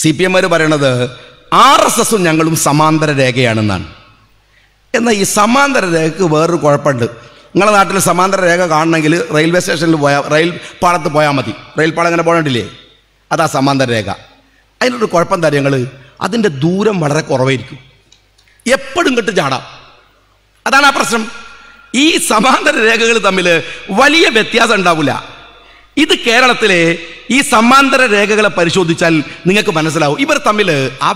C P എംമാർ പറയണത് R S എസും ഞങ്ങളും സമാന്തര രേഖയാണെന്നാണ് എന്നാൽ ഈ സമാന്തര രേഖക്ക് വേറൊരു കുഴപ്പമുണ്ട് നിങ്ങളുടെ നാട്ടിൽ സമാന്തര രേഖ കാണണമെങ്കിൽ റെയിൽവേ സ്റ്റേഷനിൽ പോയാൽ റെയിൽ പാളത്ത് പോയാൽ മതി റെയിൽ പാളം അങ്ങനെ പോകണ്ടില്ലേ അതാ സമാന്തര രേഖ അതിനൊരു കുഴപ്പം എന്താ ഞങ്ങൾ അതിൻ്റെ ദൂരം വളരെ കുറവായിരിക്കും എപ്പോഴും കിട്ട് ചാടാം അതാണ് ആ പ്രശ്നം ഈ സമാന്തര രേഖകൾ തമ്മിൽ വലിയ വ്യത്യാസം ഉണ്ടാവില്ല ഇത് കേരളത്തിലെ ഈ സമാന്തര രേഖകളെ പരിശോധിച്ചാൽ നിങ്ങൾക്ക് മനസ്സിലാവും ഇവർ തമ്മിൽ ആ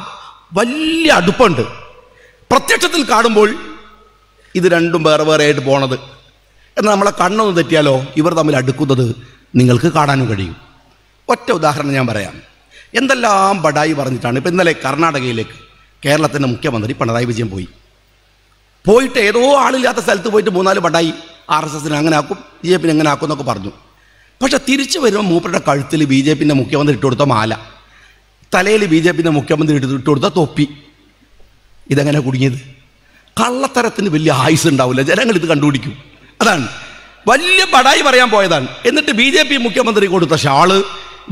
വലിയ അടുപ്പുണ്ട് പ്രത്യക്ഷത്തിൽ കാണുമ്പോൾ ഇത് രണ്ടും വേറെ വേറെ ആയിട്ട് പോണത് എന്നാൽ നമ്മളെ കണ്ണൊന്ന് തെറ്റിയാലോ ഇവർ തമ്മിൽ അടുക്കുന്നത് നിങ്ങൾക്ക് കാണാനും കഴിയും ഒറ്റ ഉദാഹരണം ഞാൻ പറയാം എന്തെല്ലാം ബഡായി പറഞ്ഞിട്ടാണ് ഇപ്പം ഇന്നലെ കർണാടകയിലേക്ക് കേരളത്തിൻ്റെ മുഖ്യമന്ത്രി പിണറായി വിജയൻ പോയി പോയിട്ട് ഏതോ ആളില്ലാത്ത സ്ഥലത്ത് പോയിട്ട് മൂന്നാല് ബഡായി ആർ എസ് എസിനെ അങ്ങനെ ആക്കും ബി ജെ പിന്നെ എങ്ങനെ ആക്കും എന്നൊക്കെ പറഞ്ഞു പക്ഷെ തിരിച്ചു വരുമ്പോൾ മൂപ്പരുടെ കഴുത്തിൽ ബി ജെ പിൻ്റെ മുഖ്യമന്ത്രി ഇട്ടുകൊടുത്ത മാല തലയിൽ ബി ജെ പിൻ്റെ മുഖ്യമന്ത്രി ഇട്ടുകൊടുത്ത തൊപ്പി ഇതെങ്ങനെ കുടുങ്ങിയത് കള്ളത്തരത്തിന് വലിയ ആയുസ് ഉണ്ടാവില്ല ജനങ്ങൾ ഇത് കണ്ടുപിടിക്കും അതാണ് വലിയ പടായി പറയാൻ പോയതാണ് എന്നിട്ട് ബി ജെ പി മുഖ്യമന്ത്രി കൊടുത്ത ഷാള്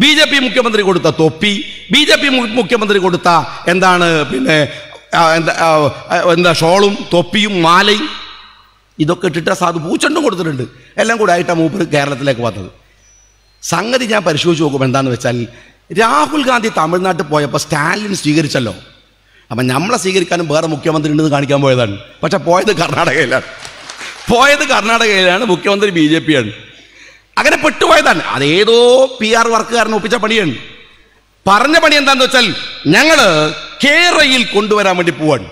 ബി ജെ പി മുഖ്യമന്ത്രി കൊടുത്ത തൊപ്പി ബി ജെ പി മുഖ്യമന്ത്രി കൊടുത്ത എന്താണ് പിന്നെ എന്താ എന്താ ഷോളും തൊപ്പിയും മാലയും ഇതൊക്കെ ഇട്ടിട്ട് സാധു പൂച്ചണ്ടും കൊടുത്തിട്ടുണ്ട് എല്ലാം കൂടെ ആയിട്ടാണ് മൂപ്പർ കേരളത്തിലേക്ക് വന്നത് സംഗതി ഞാൻ പരിശോധിച്ച് നോക്കുമ്പോൾ എന്താണെന്ന് വെച്ചാൽ രാഹുൽ ഗാന്ധി തമിഴ്നാട്ടിൽ പോയപ്പോൾ സ്റ്റാലിൻ സ്വീകരിച്ചല്ലോ അപ്പം നമ്മളെ സ്വീകരിക്കാനും വേറെ മുഖ്യമന്ത്രി ഉണ്ടെന്ന് കാണിക്കാൻ പോയതാണ് പക്ഷെ പോയത് കർണാടകയിലാണ് പോയത് കർണാടകയിലാണ് മുഖ്യമന്ത്രി ബി ജെ പിയാണ് അങ്ങനെ പെട്ടുപോയതാണ് അതേതോ പി ആർ വർക്കുകാരൻ ഒപ്പിച്ച പണിയാണ് പറഞ്ഞ പണി എന്താണെന്ന് വെച്ചാൽ ഞങ്ങൾ കേരളയിൽ കൊണ്ടുവരാൻ വേണ്ടി പോവാണ്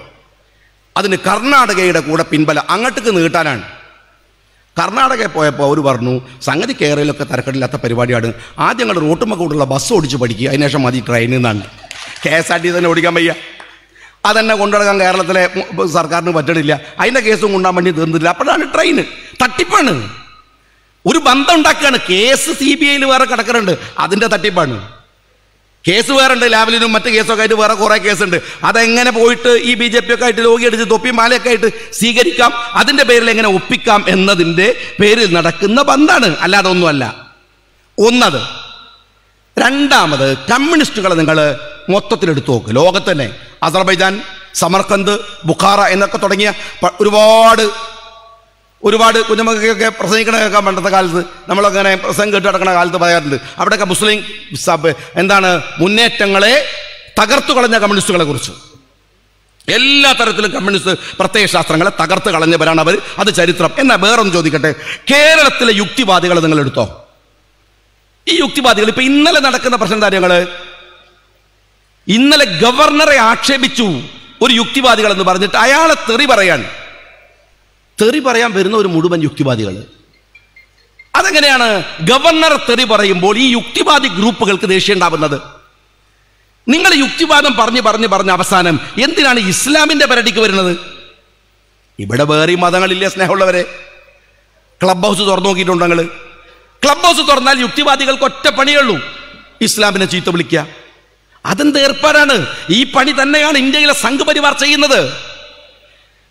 അതിന് കർണാടകയുടെ കൂടെ പിൻബലം അങ്ങോട്ടേക്ക് നീട്ടാനാണ് കർണാടകയിൽ പോയപ്പോൾ അവർ പറഞ്ഞു സംഗതി കേരളയിലൊക്കെ തരക്കടില്ലാത്ത പരിപാടിയാണ് ആദ്യം ഞങ്ങൾ റോട്ടുമ്മ കൂടുള്ള ബസ് ഓടിച്ച് പഠിക്കുക അതിനുശേഷം മതി ട്രെയിനിൽ നിന്നാണ് കെ എസ് ആർ ടി തന്നെ ഓടിക്കാൻ വയ്യ അതെന്നെ കൊണ്ടുനടക്കാൻ കേരളത്തിലെ സർക്കാരിന് പറ്റണില്ല അതിൻ്റെ കേസും കൊണ്ടാൻ വേണ്ടി തീർന്നില്ല അപ്പോഴാണ് ട്രെയിൻ തട്ടിപ്പാണ് ഒരു ബന്ധം ഉണ്ടാക്കുകയാണ് കേസ് സി ബി ഐയിൽ വേറെ കിടക്കുന്നുണ്ട് അതിൻ്റെ തട്ടിപ്പാണ് കേസ് ഉണ്ട് ലാവലിനും മറ്റു കേസൊക്കെ ആയിട്ട് വേറെ കുറേ കേസുണ്ട് അതെങ്ങനെ പോയിട്ട് ഈ ബി ജെ പി ഒക്കെ ആയിട്ട് രോഗി അടിച്ച് മാലയൊക്കെ ആയിട്ട് സ്വീകരിക്കാം അതിൻ്റെ പേരിൽ എങ്ങനെ ഒപ്പിക്കാം എന്നതിൻ്റെ പേരിൽ നടക്കുന്ന ബന്ധാണ് അല്ലാതെ ഒന്നുമല്ല ഒന്നത് രണ്ടാമത് കമ്മ്യൂണിസ്റ്റുകളെ നിങ്ങൾ മൊത്തത്തിലെടുത്തു നോക്ക് ലോകത്ത് തന്നെ അസർബൈജാൻ സമർക്കന്ത് ബുഖാറ എന്നൊക്കെ തുടങ്ങിയ ഒരുപാട് ഒരുപാട് കുഞ്ഞുമക്കൊക്കെ പ്രസംഗിക്കണ കേൾക്കാൻ പണ്ടത്തെ കാലത്ത് നമ്മളങ്ങനെ പ്രസംഗം കേട്ട് നടക്കണ കാലത്ത് പറയാറുണ്ട് അവിടെയൊക്കെ മുസ്ലിം സഭ എന്താണ് മുന്നേറ്റങ്ങളെ തകർത്തു കളഞ്ഞ കമ്മ്യൂണിസ്റ്റുകളെ കുറിച്ച് എല്ലാ തരത്തിലും കമ്മ്യൂണിസ്റ്റ് പ്രത്യേക ശാസ്ത്രങ്ങളെ തകർത്ത് കളഞ്ഞവരാണ് അവർ അത് ചരിത്രം എന്നാൽ വേറൊന്ന് ചോദിക്കട്ടെ കേരളത്തിലെ യുക്തിവാദികളെ നിങ്ങൾ എടുത്തോ ഈ യുക്തിവാദികൾ ഇപ്പൊ ഇന്നലെ നടക്കുന്ന പ്രശ്നം കാര്യങ്ങൾ ഇന്നലെ ഗവർണറെ ആക്ഷേപിച്ചു ഒരു യുക്തിവാദികൾ എന്ന് പറഞ്ഞിട്ട് അയാളെ തെറി പറയാൻ തെറി പറയാൻ വരുന്ന ഒരു മുഴുവൻ യുക്തിവാദികൾ അതെങ്ങനെയാണ് ഗവർണർ തെറി പറയുമ്പോൾ ഈ യുക്തിവാദി ഗ്രൂപ്പുകൾക്ക് ദേഷ്യം ഉണ്ടാവുന്നത് നിങ്ങൾ യുക്തിവാദം പറഞ്ഞ് പറഞ്ഞ് പറഞ്ഞ് അവസാനം എന്തിനാണ് ഇസ്ലാമിന്റെ പരടിക്ക് വരുന്നത് ഇവിടെ വേറെ മതങ്ങളില്ലേ സ്നേഹമുള്ളവരെ ക്ലബ് ഹൗസ് തുറന്നു നോക്കിയിട്ടുണ്ട് ഞങ്ങൾ ക്ലബ് ഹൗസ് തുറന്നാൽ യുക്തിവാദികൾക്ക് ഒറ്റ പണിയുള്ളൂ ഇസ്ലാമിനെ ചീത്ത വിളിക്കുക അതെന്ത് ഏർപ്പാടാണ് ഈ പണി തന്നെയാണ് ഇന്ത്യയിലെ സംഘപരിവാർ ചെയ്യുന്നത്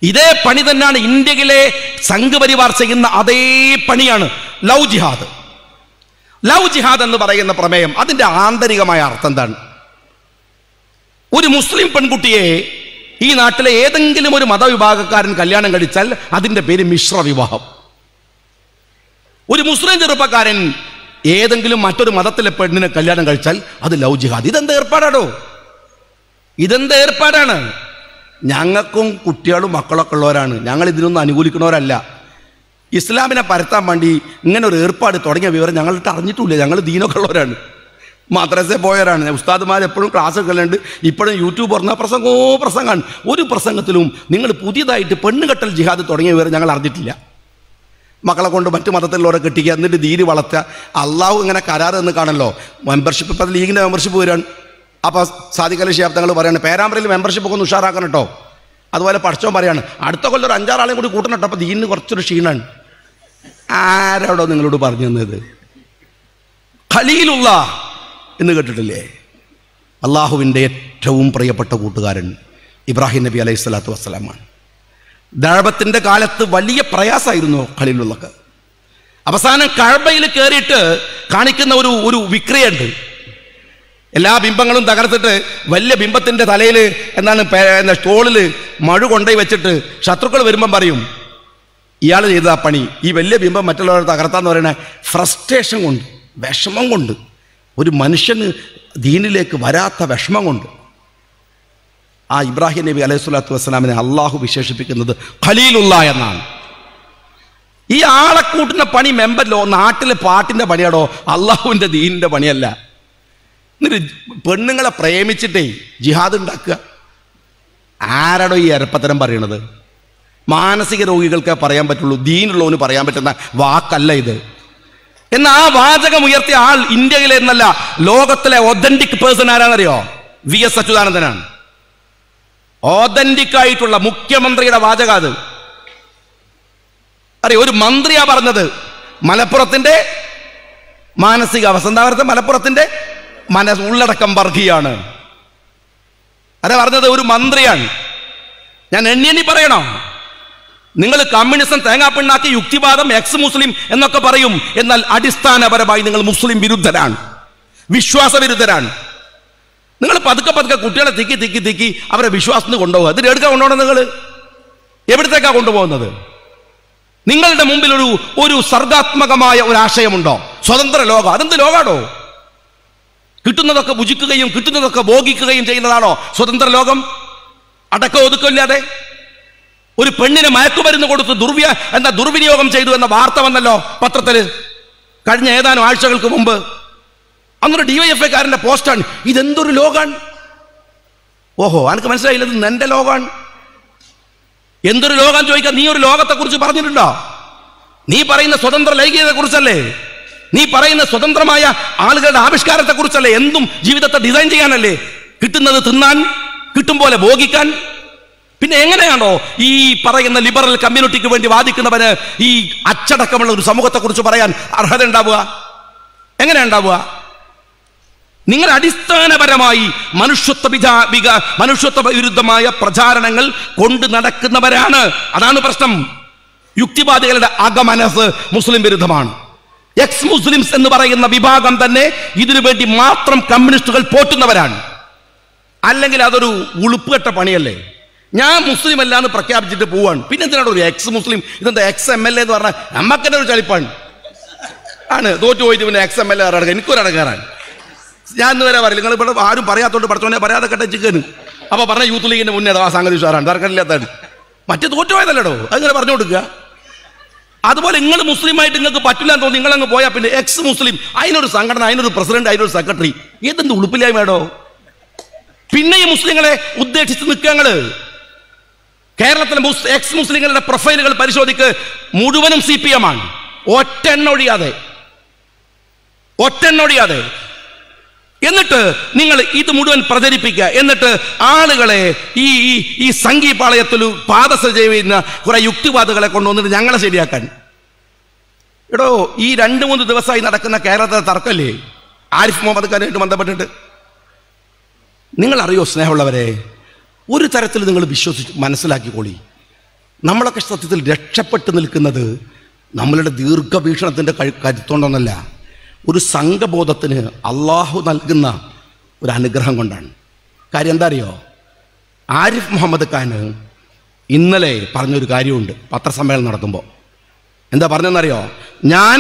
ഇതേ പണി തന്നെയാണ് ഇന്ത്യയിലെ സംഘപരിവാർ ചെയ്യുന്ന അതേ പണിയാണ് ലവ് ജിഹാദ് ലവ് ജിഹാദ് എന്ന് പറയുന്ന പ്രമേയം അതിൻ്റെ ആന്തരികമായ അർത്ഥം എന്താണ് ഒരു മുസ്ലിം പെൺകുട്ടിയെ ഈ നാട്ടിലെ ഏതെങ്കിലും ഒരു മതവിഭാഗക്കാരൻ കല്യാണം കഴിച്ചാൽ അതിൻ്റെ പേര് മിശ്ര വിവാഹം ഒരു മുസ്ലിം ചെറുപ്പക്കാരൻ ഏതെങ്കിലും മറ്റൊരു മതത്തിലെ പെണ്ണിനെ കല്യാണം കഴിച്ചാൽ അത് ലൗ ജിഹാദ് ഇതെന്ത് ഏർപ്പാടാണോ ഇതെന്ത് ഏർപ്പാടാണ് ഞങ്ങൾക്കും കുട്ടികളും മക്കളൊക്കെ ഉള്ളവരാണ് ഞങ്ങൾ ഇതിനൊന്നും അനുകൂലിക്കുന്നവരല്ല ഇസ്ലാമിനെ പരത്താൻ വേണ്ടി ഇങ്ങനെ ഒരു ഏർപ്പാട് തുടങ്ങിയ വിവരം ഞങ്ങളിട്ട് അറിഞ്ഞിട്ടില്ല ഞങ്ങൾ ദീനൊക്കെ ഉള്ളവരാണ് മദ്രസയിൽ പോയവരാണ് ഉസ്താദുമാർ എപ്പോഴും ക്ലാസ് എടുക്കലുണ്ട് ഇപ്പോഴും യൂട്യൂബ് പറഞ്ഞാൽ പ്രസംഗോ പ്രസംഗമാണ് ഒരു പ്രസംഗത്തിലും നിങ്ങൾ പുതിയതായിട്ട് പെണ്ണുകെട്ടൽ ജിഹാദ് തുടങ്ങിയ വിവരം ഞങ്ങൾ അറിഞ്ഞിട്ടില്ല മക്കളെ കൊണ്ട് മറ്റു മതത്തിലുള്ളവരെ കെട്ടിക്കുക എന്നിട്ട് ദീര് വളർത്തുക അള്ളാഹു ഇങ്ങനെ കരാർ എന്ന് കാണല്ലോ മെമ്പർഷിപ്പ് ഇപ്പോൾ ലീഗിൻ്റെ മെമ്പർഷിപ്പ് വരികയാണ് അപ്പോൾ സാദിഖലി തങ്ങൾ പറയാണ് പേരാമ്പ്രയിൽ മെമ്പർഷിപ്പ് ഒക്കെ ഒന്ന് ഉഷാറാക്കണം കേട്ടോ അതുപോലെ പഠിച്ചോ പറയാണ് അടുത്ത കൊല്ലം ഒരു അഞ്ചാറാളെയും കൂടി കൂട്ടണം കേട്ടോ അപ്പോൾ ദീനിന് കുറച്ചൊരു ക്ഷീണാണ് ആരോടോ നിങ്ങളോട് പറഞ്ഞു തന്നത് ഖലീലുള്ള എന്ന് കേട്ടിട്ടില്ലേ അള്ളാഹുവിൻ്റെ ഏറ്റവും പ്രിയപ്പെട്ട കൂട്ടുകാരൻ ഇബ്രാഹിം നബി അലൈഹി സ്വലാത്തു വസ്സലാമാണ് ദഴബത്തിൻ്റെ കാലത്ത് വലിയ പ്രയാസമായിരുന്നു ഖലീലുള്ളക്ക് അവസാനം കഴബയിൽ കയറിയിട്ട് കാണിക്കുന്ന ഒരു ഒരു വിക്രയുണ്ട് എല്ലാ ബിംബങ്ങളും തകർത്തിട്ട് വലിയ ബിംബത്തിൻ്റെ തലയിൽ എന്നാണ് സ്റ്റോളിൽ മഴ കൊണ്ടുപോയി വെച്ചിട്ട് ശത്രുക്കൾ വരുമ്പം പറയും ഇയാൾ ചെയ്ത ആ പണി ഈ വലിയ ബിംബം മറ്റുള്ളവരെ തകർത്താന്ന് പറയണ ഫ്രസ്ട്രേഷൻ കൊണ്ട് വിഷമം കൊണ്ട് ഒരു മനുഷ്യന് ദീനിലേക്ക് വരാത്ത വിഷമം കൊണ്ട് ആ ഇബ്രാഹിം നബി അലൈഹി സ്വലാത്തു വസ്സലാമിനെ അള്ളാഹു വിശേഷിപ്പിക്കുന്നത് ഖലീലുള്ള എന്നാണ് ഈ ആളെ പണി മെമ്പല്ലോ നാട്ടിലെ പാട്ടിൻ്റെ പണിയാടോ അള്ളാഹുവിൻ്റെ ദീനിൻ്റെ പണിയല്ല എന്നിട്ട് പെണ്ണുങ്ങളെ പ്രേമിച്ചിട്ടേ ജിഹാദ് ഉണ്ടാക്കുക ആരാണോ ഈ അരപ്പത്തരം പറയണത് മാനസിക രോഗികൾക്ക് പറയാൻ പറ്റുള്ളൂ ദീനുള്ളവന് പറയാൻ പറ്റുന്ന വാക്കല്ല ഇത് എന്ന ആ വാചകം ഉയർത്തിയ ആൾ ഇന്ത്യയിലെ എന്നല്ല ലോകത്തിലെ ഒതന്റിക് പേഴ്സൺ ആരാണെന്നറിയോ വി എസ് അച്യുതാനന്ദനാണ് ഓതന്റിക് ആയിട്ടുള്ള മുഖ്യമന്ത്രിയുടെ വാചക അത് അറിയ ഒരു മന്ത്രിയാ പറഞ്ഞത് മലപ്പുറത്തിന്റെ മാനസിക എന്താ മലപ്പുറത്തിന്റെ മനസ് ഉള്ളടക്കം വർഗീയാണ് അതാ പറഞ്ഞത് ഒരു മന്ത്രിയാണ് ഞാൻ എണ്ണി എണ്ണി പറയണം നിങ്ങൾ കമ്മ്യൂണിസം തേങ്ങാപ്പിണ്ണാക്കി യുക്തിവാദം എക്സ് മുസ്ലിം എന്നൊക്കെ പറയും എന്നാൽ അടിസ്ഥാനപരമായി നിങ്ങൾ മുസ്ലിം വിരുദ്ധരാണ് വിശ്വാസ വിരുദ്ധരാണ് നിങ്ങൾ പതുക്കെ പതുക്കെ കുട്ടികളെ തിക്കി തിക്കി തിക്കി അവരെ വിശ്വാസത്തിന് കൊണ്ടുപോകുക അതിൽ എടുക്കാൻ കൊണ്ടുപോകണം നിങ്ങൾ എവിടത്തേക്കാ കൊണ്ടുപോകുന്നത് നിങ്ങളുടെ മുമ്പിൽ ഒരു ഒരു സർഗാത്മകമായ ഒരു ആശയമുണ്ടോ സ്വതന്ത്ര ലോകം അതെന്ത് ലോകാണോ കിട്ടുന്നതൊക്കെ ഭുജിക്കുകയും കിട്ടുന്നതൊക്കെ ഭോഗിക്കുകയും ചെയ്യുന്നതാണോ സ്വതന്ത്ര ലോകം അടക്കം ഒതുക്കില്ലാതെ ഒരു പെണ്ണിന് മയക്കുമരുന്ന് കൊടുത്ത് ദുർവ്യ എന്താ ദുർവിനിയോഗം ചെയ്തു എന്ന വാർത്ത വന്നല്ലോ പത്രത്തിൽ കഴിഞ്ഞ ഏതാനും ആഴ്ചകൾക്ക് മുമ്പ് അന്നൊരു കാരന്റെ പോസ്റ്റാണ് ഇതെന്തൊരു ലോകാണ് ഓഹോ എനിക്ക് മനസ്സിലായില്ല ഇത് എൻ്റെ ലോകാണ് എന്തൊരു ലോകം ചോദിക്കാൻ നീ ഒരു ലോകത്തെ കുറിച്ച് പറഞ്ഞിട്ടുണ്ടോ നീ പറയുന്ന സ്വതന്ത്ര കുറിച്ചല്ലേ നീ പറയുന്ന സ്വതന്ത്രമായ ആളുകളുടെ ആവിഷ്കാരത്തെ കുറിച്ചല്ലേ എന്തും ജീവിതത്തെ ഡിസൈൻ ചെയ്യാനല്ലേ കിട്ടുന്നത് തിന്നാൻ കിട്ടും പോലെ ഭോഗിക്കാൻ പിന്നെ എങ്ങനെയാണോ ഈ പറയുന്ന ലിബറൽ കമ്മ്യൂണിറ്റിക്ക് വേണ്ടി വാദിക്കുന്നവന് ഈ അച്ചടക്കമുള്ള ഒരു സമൂഹത്തെ കുറിച്ച് പറയാൻ അർഹത ഉണ്ടാവുക എങ്ങനെ ഉണ്ടാവുക നിങ്ങൾ അടിസ്ഥാനപരമായി മനുഷ്യത്വ വിജാ മനുഷ്യത്വ വിരുദ്ധമായ പ്രചാരണങ്ങൾ കൊണ്ട് നടക്കുന്നവരാണ് അതാണ് പ്രശ്നം യുക്തിവാദികളുടെ അകമനസ് മുസ്ലിം വിരുദ്ധമാണ് എക്സ് മുസ്ലിംസ് എന്ന് പറയുന്ന വിഭാഗം തന്നെ ഇതിനു വേണ്ടി മാത്രം കമ്മ്യൂണിസ്റ്റുകൾ പോറ്റുന്നവരാണ് അല്ലെങ്കിൽ അതൊരു ഉളുപ്പുകെട്ട പണിയല്ലേ ഞാൻ മുസ്ലിം അല്ല എന്ന് പ്രഖ്യാപിച്ചിട്ട് പോവാണ് പിന്നെ എന്തിനാണ് ഒരു എക്സ് മുസ്ലിം ഇതെന്താ എക്സ് എം എൽ എന്ന് പറഞ്ഞാൽ നമ്മക്കെന്നെ ഒരു ചളിപ്പാണ് ആണ് തോറ്റു പോയിട്ട് പിന്നെ എക്സ് എം എൽ എ ആരാണ് എനിക്കൊരു കയറാൻ ഞാൻ ഇന്ന് വരെ പറയില്ല നിങ്ങൾ ഇവിടെ ആരും പറയാത്തോണ്ട് പഠിച്ചോനെ പറയാതെ കെട്ട ചിക്കൻ അപ്പോൾ പറഞ്ഞ യൂത്ത് ലീഗിന്റെ മുന്നേ ആ സംഗതി ഉഷാറാണ് തർക്കമില്ലാത്തതാണ് മറ്റേ തോറ്റുപോയതല്ലടോ അങ്ങനെ പറഞ്ഞു കൊടുക്കുക അതുപോലെ നിങ്ങൾ മുസ്ലിമായിട്ട് നിങ്ങൾക്ക് പറ്റില്ല എന്ന് തോന്നുന്നു നിങ്ങളങ്ങ് പോയാൽ പിന്നെ എക്സ് മുസ്ലിം അതിനൊരു സംഘടന അതിനൊരു പ്രസിഡന്റ് അതിനൊരു സെക്രട്ടറി ഏതെന്ത് ഉളുപ്പില്ലായി വേടോ പിന്നെ ഈ മുസ്ലിങ്ങളെ ഉദ്ദേശിച്ച് നിൽക്കുക കേരളത്തിലെ എക്സ് മുസ്ലിങ്ങളുടെ പ്രൊഫൈലുകൾ പരിശോധിക്ക് മുഴുവനും സി പി എം ആണ് ഒറ്റെണ്ണൊഴിയാതെ ഒറ്റെണ്ണൊഴിയാതെ എന്നിട്ട് നിങ്ങൾ ഇത് മുഴുവൻ പ്രചരിപ്പിക്കുക എന്നിട്ട് ആളുകളെ ഈ ഈ ഈ സംഘീപാളയത്തിൽ ചെയ്യുന്ന കുറെ യുക്തിവാദികളെ കൊണ്ടുവന്നിട്ട് ഞങ്ങളെ ശരിയാക്കാൻ എടോ ഈ രണ്ട് മൂന്ന് ദിവസമായി നടക്കുന്ന കേരളത്തിലെ തർക്കല്ലേ ആരിഫ് മുഹമ്മദ് ഖാനായിട്ട് ബന്ധപ്പെട്ടിട്ട് നിങ്ങൾ അറിയോ സ്നേഹമുള്ളവരെ ഒരു തരത്തിൽ നിങ്ങൾ വിശ്വസിച്ച് മനസ്സിലാക്കിക്കോളി നമ്മളൊക്കെ സത്യത്തിൽ രക്ഷപ്പെട്ട് നിൽക്കുന്നത് നമ്മളുടെ ദീർഘവീക്ഷണത്തിൻ്റെ കരുത്തോണ്ടൊന്നല്ല ഒരു സംഘബോധത്തിന് അള്ളാഹു നൽകുന്ന ഒരു അനുഗ്രഹം കൊണ്ടാണ് കാര്യം എന്താ അറിയോ ആരിഫ് മുഹമ്മദ് ഖാന് ഇന്നലെ പറഞ്ഞൊരു കാര്യമുണ്ട് പത്രസമ്മേളനം നടത്തുമ്പോൾ എന്താ പറഞ്ഞെന്നറിയോ ഞാൻ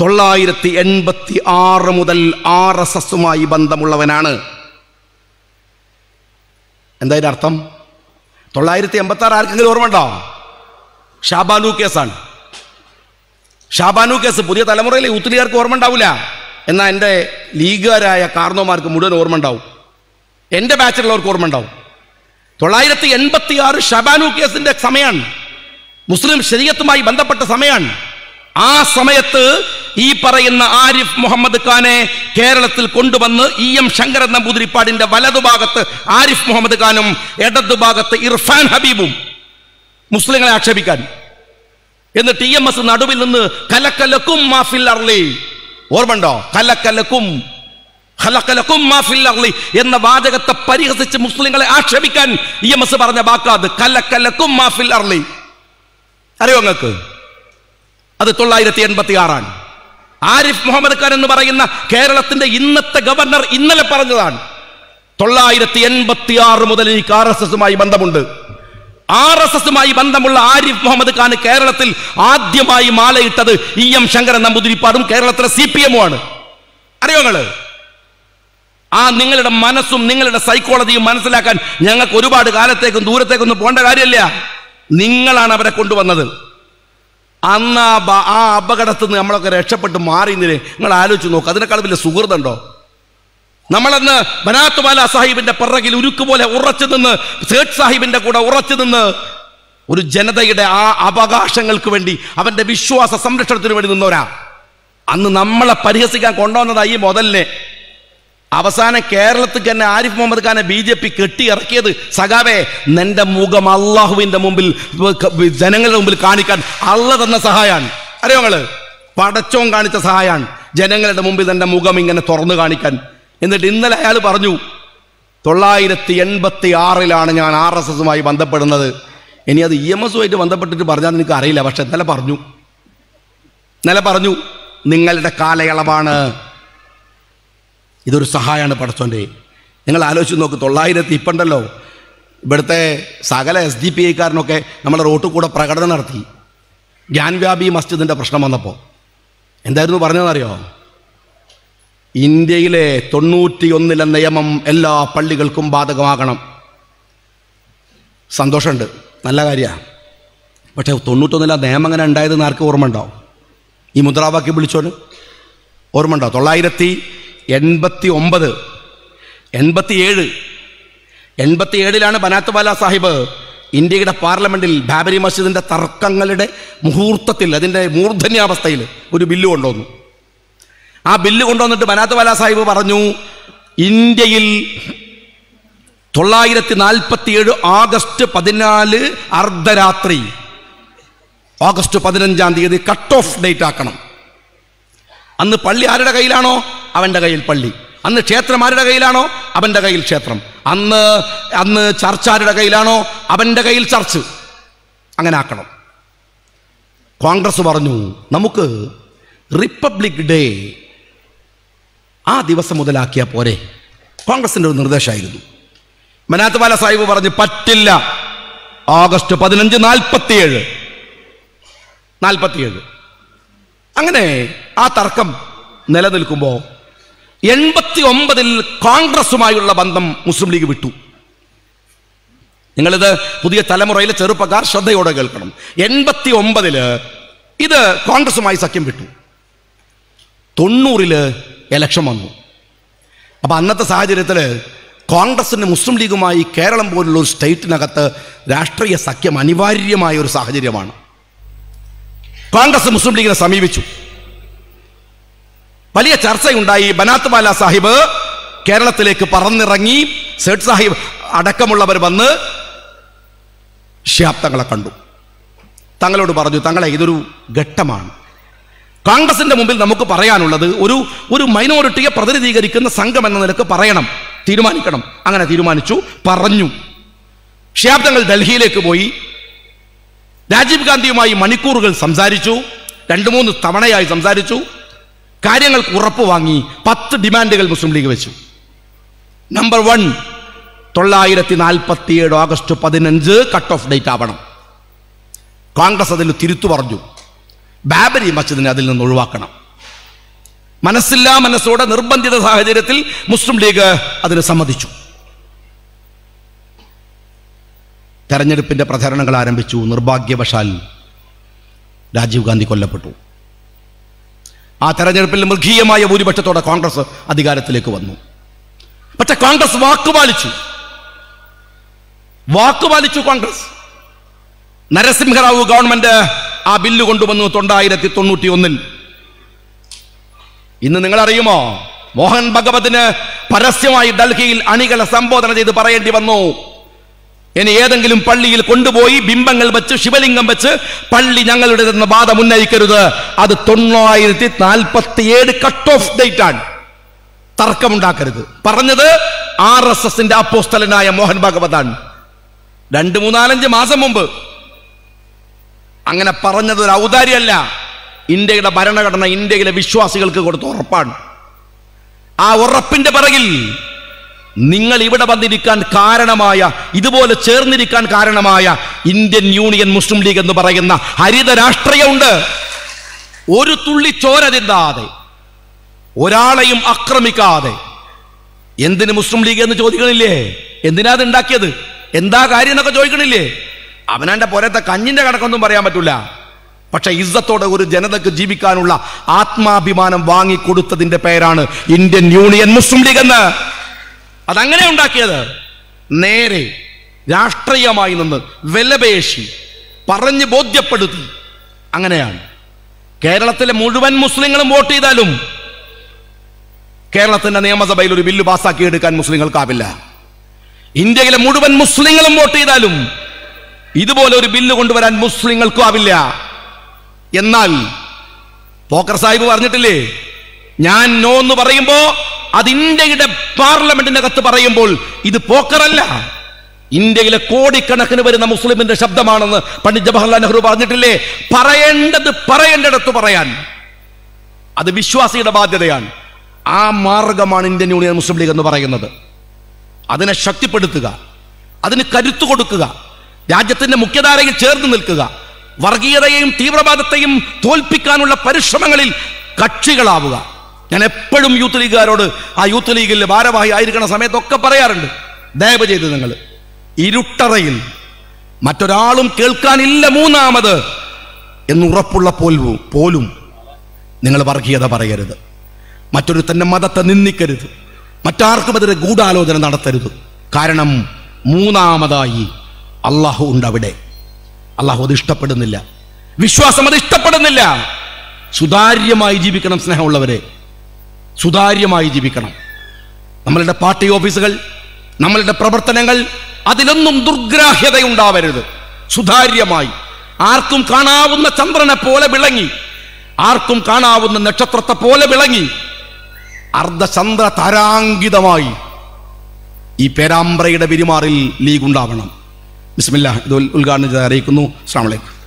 തൊള്ളായിരത്തി എൺപത്തി ആറ് മുതൽ ആർ എസ് എസുമായി ബന്ധമുള്ളവനാണ് എന്തായാലും അർത്ഥം തൊള്ളായിരത്തി എൺപത്തി ആറ് ആർക്കെങ്കിലും ഓർമ്മ ഉണ്ടോ ഷാബാലു കേസാണ് ഷാബാനു കേസ് പുതിയ തലമുറയിലെ യൂത്തുലികാർക്ക് ഓർമ്മ ഉണ്ടാവില്ല എന്നാൽ എൻ്റെ ലീഗുകാരായ കാർന്നോമാർക്ക് മുഴുവൻ ഓർമ്മ ഉണ്ടാവും എൻ്റെ ബാച്ചിലുള്ളവർക്ക് ഓർമ്മ ഉണ്ടാവും തൊള്ളായിരത്തി എൺപത്തി ആറ് ഷബാനു കേസിൻ്റെ സമയമാണ് മുസ്ലിം ശരീരത്തുമായി ബന്ധപ്പെട്ട സമയമാണ് ആ സമയത്ത് ഈ പറയുന്ന ആരിഫ് മുഹമ്മദ് ഖാനെ കേരളത്തിൽ കൊണ്ടുവന്ന് ഇ എം ശങ്കരൻ നമ്പൂതിരിപ്പാടിന്റെ വലതുഭാഗത്ത് ആരിഫ് മുഹമ്മദ് ഖാനും ഇടതുഭാഗത്ത് ഇർഫാൻ ഹബീബും മുസ്ലിങ്ങളെ ആക്ഷേപിക്കാൻ എന്ന് ടി എം എസ് നടുവിൽ നിന്ന് കലക്കലക്കും മാഫിൽ അർലി ഓർമ്മണ്ടോ കലക്കലക്കും എന്ന വാചകത്തെ പരിഹസിച്ച് മുസ്ലിങ്ങളെ ആക്ഷേപിക്കാൻ ഇ എം എസ് പറഞ്ഞ വാക്കാത് കലക്കലക്കും മാഫിൽ അർലി അറിയോ നിങ്ങൾക്ക് അത് തൊള്ളായിരത്തി എൺപത്തി ആറാണ് ആരിഫ് മുഹമ്മദ് ഖാൻ എന്ന് പറയുന്ന കേരളത്തിന്റെ ഇന്നത്തെ ഗവർണർ ഇന്നലെ പറഞ്ഞതാണ് തൊള്ളായിരത്തി എൺപത്തി ആറ് മുതൽ എനിക്ക് ആർ എസ് എസുമായി ബന്ധമുണ്ട് ആർ എസ് എസുമായി ബന്ധമുള്ള ആരിഫ് മുഹമ്മദ് ഖാൻ കേരളത്തിൽ ആദ്യമായി മാലയിട്ടത് ഇ എം ശങ്കരൻ നമ്പൂതിരിപ്പാടും കേരളത്തിലെ സി പി അറിയോ നിങ്ങൾ ആ നിങ്ങളുടെ മനസ്സും നിങ്ങളുടെ സൈക്കോളജിയും മനസ്സിലാക്കാൻ ഞങ്ങൾക്ക് ഒരുപാട് കാലത്തേക്കും ദൂരത്തേക്കൊന്നും പോകേണ്ട കാര്യമില്ല നിങ്ങളാണ് അവരെ കൊണ്ടുവന്നത് അന്ന് ആ അപകടത്തിൽ നിന്ന് നമ്മളൊക്കെ രക്ഷപ്പെട്ട് മാറിയതിനെ നിങ്ങൾ ആലോചിച്ച് നോക്കുക അതിനേക്കാൾ വലിയ സുഹൃത്തുണ്ടോ നമ്മളന്ന് ബനാത്തുവാല സാഹിബിന്റെ പിറകിൽ ഉരുക്കുപോലെ ഉറച്ചു നിന്ന് സേഠ് സാഹിബിന്റെ കൂടെ ഉറച്ചു നിന്ന് ഒരു ജനതയുടെ ആ അവകാശങ്ങൾക്ക് വേണ്ടി അവന്റെ വിശ്വാസ സംരക്ഷണത്തിന് വേണ്ടി നിന്നവരാ അന്ന് നമ്മളെ പരിഹസിക്കാൻ കൊണ്ടുവന്നതായി ഈ മുതലിനെ അവസാനം കേരളത്തിൽ തന്നെ ആരിഫ് മുഹമ്മദ് ഖാനെ ബി ജെ പി ഇറക്കിയത് സഖാവേ നിന്റെ മുഖം അള്ളാഹുവിന്റെ മുമ്പിൽ ജനങ്ങളുടെ മുമ്പിൽ കാണിക്കാൻ അള്ള തന്ന സഹായാണ് അറിയോ നിങ്ങള് പടച്ചോൻ കാണിച്ച സഹായാണ് ജനങ്ങളുടെ മുമ്പിൽ തന്റെ മുഖം ഇങ്ങനെ തുറന്നു കാണിക്കാൻ എന്നിട്ട് ഇന്നലെ അയാൾ പറഞ്ഞു തൊള്ളായിരത്തി എൺപത്തി ആറിലാണ് ഞാൻ ആർ എസ് എസുമായി ബന്ധപ്പെടുന്നത് ഇനി അത് ഇ എം എസുമായിട്ട് ബന്ധപ്പെട്ടിട്ട് പറഞ്ഞാൽ നിനക്ക് അറിയില്ല പക്ഷെ ഇന്നലെ പറഞ്ഞു ഇന്നലെ പറഞ്ഞു നിങ്ങളുടെ കാലയളവാണ് ഇതൊരു സഹായമാണ് പടച്ചോൻ്റെ നിങ്ങൾ ആലോചിച്ച് നോക്ക് തൊള്ളായിരത്തി ഉണ്ടല്ലോ ഇവിടുത്തെ സകല എസ് ഡി പി ഐക്കാരനൊക്കെ നമ്മളെ റോട്ടിൽ കൂടെ പ്രകടനം നടത്തി ജ്ഞാൻവ്യാപി മസ്ജിദിൻ്റെ പ്രശ്നം വന്നപ്പോൾ എന്തായിരുന്നു പറഞ്ഞതെന്നറിയോ ഇന്ത്യയിലെ തൊണ്ണൂറ്റിയൊന്നിലെ നിയമം എല്ലാ പള്ളികൾക്കും ബാധകമാകണം സന്തോഷമുണ്ട് നല്ല കാര്യമാണ് പക്ഷേ തൊണ്ണൂറ്റൊന്നിലെ നിയമം അങ്ങനെ ഉണ്ടായതെന്ന് ആർക്ക് ഓർമ്മ ഉണ്ടാവും ഈ മുദ്രാവാക്യം വിളിച്ചോന് ഓർമ്മ ഉണ്ടാവും തൊള്ളായിരത്തി എൺപത്തി ഒമ്പത് എൺപത്തി ഏഴ് എൺപത്തി ഏഴിലാണ് സാഹിബ് ഇന്ത്യയുടെ പാർലമെൻറ്റിൽ ബാബരി മസ്ജിദിൻ്റെ തർക്കങ്ങളുടെ മുഹൂർത്തത്തിൽ അതിൻ്റെ മൂർധന്യാവസ്ഥയിൽ ഒരു ബില്ല് കൊണ്ടുവന്നു ആ ബില്ല് കൊണ്ടുവന്നിട്ട് മനാത്ത് വാല സാഹിബ് പറഞ്ഞു ഇന്ത്യയിൽ തൊള്ളായിരത്തി നാൽപ്പത്തിയേഴ് ആഗസ്റ്റ് പതിനാല് അർദ്ധരാത്രി ഓഗസ്റ്റ് പതിനഞ്ചാം തീയതി കട്ട് ഓഫ് ഡേറ്റ് ആക്കണം അന്ന് പള്ളി ആരുടെ കയ്യിലാണോ അവൻ്റെ കയ്യിൽ പള്ളി അന്ന് ക്ഷേത്രം ആരുടെ കയ്യിലാണോ അവൻ്റെ കയ്യിൽ ക്ഷേത്രം അന്ന് അന്ന് ചർച്ച് ആരുടെ കയ്യിലാണോ അവൻ്റെ കയ്യിൽ ചർച്ച് അങ്ങനെ ആക്കണം കോൺഗ്രസ് പറഞ്ഞു നമുക്ക് റിപ്പബ്ലിക് ഡേ ആ ദിവസം മുതലാക്കിയാൽ പോരെ കോൺഗ്രസിൻ്റെ ഒരു നിർദ്ദേശമായിരുന്നു മനാത്ത്വാല സാഹിബ് പറഞ്ഞു പറ്റില്ല ഓഗസ്റ്റ് പതിനഞ്ച് നാൽപ്പത്തിയേഴ് നാൽപ്പത്തിയേഴ് അങ്ങനെ ആ തർക്കം നിലനിൽക്കുമ്പോൾ എൺപത്തി ഒമ്പതിൽ കോൺഗ്രസുമായുള്ള ബന്ധം മുസ്ലിം ലീഗ് വിട്ടു നിങ്ങളിത് പുതിയ തലമുറയിലെ ചെറുപ്പക്കാർ ശ്രദ്ധയോടെ കേൾക്കണം എൺപത്തി ഒമ്പതില് ഇത് കോൺഗ്രസുമായി സഖ്യം വിട്ടു തൊണ്ണൂറില് എലക്ഷൻ വന്നു അപ്പോൾ അന്നത്തെ സാഹചര്യത്തിൽ കോൺഗ്രസിന് മുസ്ലിം ലീഗുമായി കേരളം പോലുള്ള ഒരു സ്റ്റേറ്റിനകത്ത് രാഷ്ട്രീയ സഖ്യം അനിവാര്യമായ ഒരു സാഹചര്യമാണ് കോൺഗ്രസ് മുസ്ലിം ലീഗിനെ സമീപിച്ചു വലിയ ചർച്ചയുണ്ടായി ബനാത്ത് ബനാത്ത്വാല സാഹിബ് കേരളത്തിലേക്ക് പറന്നിറങ്ങി സേഠ് സാഹിബ് അടക്കമുള്ളവർ വന്ന് ശിഹാബ് കണ്ടു തങ്ങളോട് പറഞ്ഞു തങ്ങളെ ഇതൊരു ഘട്ടമാണ് കോൺഗ്രസിന്റെ മുമ്പിൽ നമുക്ക് പറയാനുള്ളത് ഒരു ഒരു മൈനോറിറ്റിയെ പ്രതിനിധീകരിക്കുന്ന സംഘം എന്ന നിലക്ക് പറയണം തീരുമാനിക്കണം അങ്ങനെ തീരുമാനിച്ചു പറഞ്ഞു ക്ഷേത്രങ്ങൾ ഡൽഹിയിലേക്ക് പോയി രാജീവ് ഗാന്ധിയുമായി മണിക്കൂറുകൾ സംസാരിച്ചു രണ്ട് മൂന്ന് തവണയായി സംസാരിച്ചു കാര്യങ്ങൾക്ക് ഉറപ്പ് വാങ്ങി പത്ത് ഡിമാൻഡുകൾ മുസ്ലിം ലീഗ് വെച്ചു നമ്പർ വൺ തൊള്ളായിരത്തി നാൽപ്പത്തിയേഴ് ഓഗസ്റ്റ് പതിനഞ്ച് കട്ട് ഓഫ് ഡേറ്റ് ആവണം കോൺഗ്രസ് അതിൽ തിരുത്തു പറഞ്ഞു ബാബരി മസ്ജിദിനെ അതിൽ നിന്ന് ഒഴിവാക്കണം മനസ്സില്ലാ മനസ്സോടെ നിർബന്ധിത സാഹചര്യത്തിൽ മുസ്ലിം ലീഗ് അതിന് സമ്മതിച്ചു തെരഞ്ഞെടുപ്പിന്റെ പ്രചരണങ്ങൾ ആരംഭിച്ചു നിർഭാഗ്യവശാൽ രാജീവ് ഗാന്ധി കൊല്ലപ്പെട്ടു ആ തെരഞ്ഞെടുപ്പിൽ മൃഗീയമായ ഭൂരിപക്ഷത്തോടെ കോൺഗ്രസ് അധികാരത്തിലേക്ക് വന്നു പക്ഷെ കോൺഗ്രസ് വാക്കുപാലിച്ചു വാക്കുപാലിച്ചു കോൺഗ്രസ് നരസിംഹറാവു ഗവൺമെന്റ് ആ ബില്ല് കൊണ്ടുവന്നു തൊണ്ടായിരത്തി തൊണ്ണൂറ്റി ഒന്നിൽ ഇന്ന് നിങ്ങൾ അറിയുമോ മോഹൻ ഭഗവതിന് പരസ്യമായി ഡൽഹിയിൽ അണികളെ സംബോധന ചെയ്ത് പറയേണ്ടി വന്നു ഇനി ഏതെങ്കിലും പള്ളിയിൽ കൊണ്ടുപോയി ബിംബങ്ങൾ വെച്ച് ശിവലിംഗം വെച്ച് പള്ളി നിന്ന് വാദം ഉന്നയിക്കരുത് അത് തൊണ്ണായിരത്തി നാൽപ്പത്തിയേഴ് കട്ട് ഓഫ് ഡേറ്റ് ആണ് തർക്കമുണ്ടാക്കരുത് പറഞ്ഞത് ആർ എസ് എസിന്റെ അപ്പോസ്തലനായ മോഹൻ ഭഗവതാണ് രണ്ട് മൂന്നാലഞ്ച് മാസം മുമ്പ് അങ്ങനെ പറഞ്ഞത് ഒരു ഔദാര്യമല്ല ഇന്ത്യയുടെ ഭരണഘടന ഇന്ത്യയിലെ വിശ്വാസികൾക്ക് കൊടുത്ത ഉറപ്പാണ് ആ ഉറപ്പിന്റെ പിറകിൽ നിങ്ങൾ ഇവിടെ വന്നിരിക്കാൻ കാരണമായ ഇതുപോലെ ചേർന്നിരിക്കാൻ കാരണമായ ഇന്ത്യൻ യൂണിയൻ മുസ്ലിം ലീഗ് എന്ന് പറയുന്ന ഹരിത രാഷ്ട്രീയമുണ്ട് ഒരു തുള്ളി ചോര തിന്താതെ ഒരാളെയും ആക്രമിക്കാതെ എന്തിന് മുസ്ലിം ലീഗ് എന്ന് ചോദിക്കണില്ലേ എന്തിനാ അത് ഉണ്ടാക്കിയത് എന്താ കാര്യം എന്നൊക്കെ ചോദിക്കണില്ലേ അവനാന്റെ പോരത്തെ കഞ്ഞിന്റെ കണക്കൊന്നും പറയാൻ പറ്റൂല പക്ഷെ ഇസ്സത്തോടെ ഒരു ജനതക്ക് ജീവിക്കാനുള്ള ആത്മാഭിമാനം വാങ്ങിക്കൊടുത്തതിന്റെ പേരാണ് ഇന്ത്യൻ യൂണിയൻ മുസ്ലിം ലീഗ് എന്ന് അതങ്ങനെ ഉണ്ടാക്കിയത് നേരെ രാഷ്ട്രീയമായി നിന്ന് വിലപേശി പറഞ്ഞ് ബോധ്യപ്പെടുത്തി അങ്ങനെയാണ് കേരളത്തിലെ മുഴുവൻ മുസ്ലിങ്ങളും വോട്ട് ചെയ്താലും കേരളത്തിന്റെ നിയമസഭയിൽ ഒരു ബില്ല് പാസ്സാക്കി എടുക്കാൻ മുസ്ലിങ്ങൾക്കാവില്ല ഇന്ത്യയിലെ മുഴുവൻ മുസ്ലിങ്ങളും വോട്ട് ചെയ്താലും ഇതുപോലെ ഒരു ബില്ല് കൊണ്ടുവരാൻ മുസ്ലിങ്ങൾക്കും ആവില്ല എന്നാൽ പോക്കർ സാഹിബ് പറഞ്ഞിട്ടില്ലേ ഞാൻ നോ എന്ന് പറയുമ്പോൾ അത് ഇന്ത്യയുടെ കത്ത് പറയുമ്പോൾ ഇത് പോക്കറല്ല ഇന്ത്യയിലെ കോടിക്കണക്കിന് വരുന്ന മുസ്ലിമിന്റെ ശബ്ദമാണെന്ന് പണ്ഡിറ്റ് ജവഹർലാൽ നെഹ്റു പറഞ്ഞിട്ടില്ലേ പറയേണ്ടത് പറയേണ്ടിടത്ത് പറയാൻ അത് വിശ്വാസിയുടെ ബാധ്യതയാണ് ആ മാർഗമാണ് ഇന്ത്യൻ യൂണിയൻ മുസ്ലിം ലീഗ് എന്ന് പറയുന്നത് അതിനെ ശക്തിപ്പെടുത്തുക അതിന് കരുത്തു കൊടുക്കുക രാജ്യത്തിന്റെ മുഖ്യധാരയിൽ ചേർന്ന് നിൽക്കുക വർഗീയതയെയും തീവ്രവാദത്തെയും തോൽപ്പിക്കാനുള്ള പരിശ്രമങ്ങളിൽ കക്ഷികളാവുക ഞാൻ എപ്പോഴും യൂത്ത് ലീഗുകാരോട് ആ യൂത്ത് ലീഗിൽ ഭാരവാഹി ആയിരിക്കുന്ന സമയത്തൊക്കെ പറയാറുണ്ട് ദയവ് ചെയ്ത് നിങ്ങൾ ഇരുട്ടറയിൽ മറ്റൊരാളും കേൾക്കാനില്ല മൂന്നാമത് എന്നുറപ്പുള്ള പോലും പോലും നിങ്ങൾ വർഗീയത പറയരുത് മറ്റൊരു തന്നെ മതത്തെ നിന്ദിക്കരുത് മറ്റാർക്കുമെതിരെ ഗൂഢാലോചന നടത്തരുത് കാരണം മൂന്നാമതായി അള്ളാഹു ഉണ്ട് അവിടെ അള്ളാഹു അത് ഇഷ്ടപ്പെടുന്നില്ല വിശ്വാസം അത് ഇഷ്ടപ്പെടുന്നില്ല സുതാര്യമായി ജീവിക്കണം സ്നേഹമുള്ളവരെ സുതാര്യമായി ജീവിക്കണം നമ്മളുടെ പാർട്ടി ഓഫീസുകൾ നമ്മളുടെ പ്രവർത്തനങ്ങൾ അതിലൊന്നും ദുർഗ്രാഹ്യത ഉണ്ടാവരുത് സുതാര്യമായി ആർക്കും കാണാവുന്ന ചന്ദ്രനെ പോലെ വിളങ്ങി ആർക്കും കാണാവുന്ന നക്ഷത്രത്തെ പോലെ വിളങ്ങി അർദ്ധചന്ദ്ര താരാങ്കിതമായി ഈ പേരാമ്പ്രയുടെ പെരുമാറിൽ ലീഗ് ഉണ്ടാവണം ബിസ്മില്ല ഇത് ഉദ്ഘാടനം ചെയ്ത് അറിയിക്കുന്നു അസ്ലാം വലൈക്കും